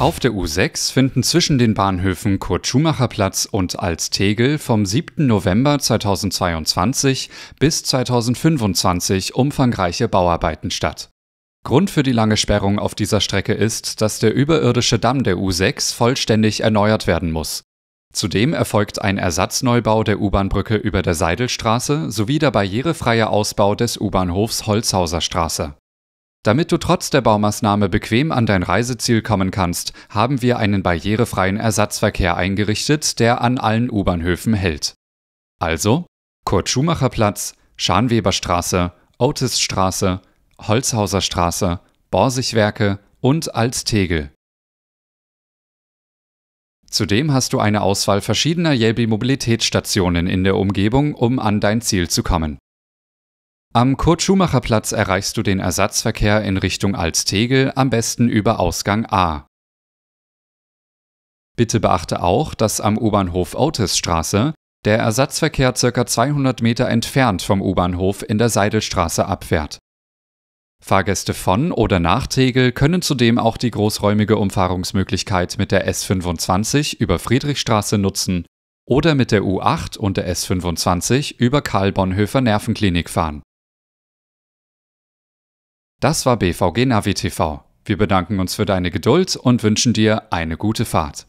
Auf der U6 finden zwischen den Bahnhöfen Kurt-Schumacher-Platz und Alstegel vom 7. November 2022 bis 2025 umfangreiche Bauarbeiten statt. Grund für die lange Sperrung auf dieser Strecke ist, dass der überirdische Damm der U6 vollständig erneuert werden muss. Zudem erfolgt ein Ersatzneubau der u bahnbrücke über der Seidelstraße sowie der barrierefreie Ausbau des U-Bahnhofs Holzhauser Straße. Damit du trotz der Baumaßnahme bequem an dein Reiseziel kommen kannst, haben wir einen barrierefreien Ersatzverkehr eingerichtet, der an allen U-Bahnhöfen hält. Also Kurt-Schumacher-Platz, Scharnweberstraße, Otisstraße, Holzhauserstraße, Borsigwerke und Alt-Tegel. Zudem hast du eine Auswahl verschiedener Jelbi Mobilitätsstationen in der Umgebung, um an dein Ziel zu kommen am Kurt-Schumacher-Platz erreichst du den Ersatzverkehr in Richtung Alstegel am besten über Ausgang A. Bitte beachte auch, dass am U-Bahnhof Otisstraße der Ersatzverkehr ca. 200 Meter entfernt vom U-Bahnhof in der Seidelstraße abfährt. Fahrgäste von oder nach Tegel können zudem auch die großräumige Umfahrungsmöglichkeit mit der S25 über Friedrichstraße nutzen oder mit der U8 und der S25 über Karl Bonhoeffer Nervenklinik fahren. Das war BVG Navi TV. Wir bedanken uns für deine Geduld und wünschen dir eine gute Fahrt.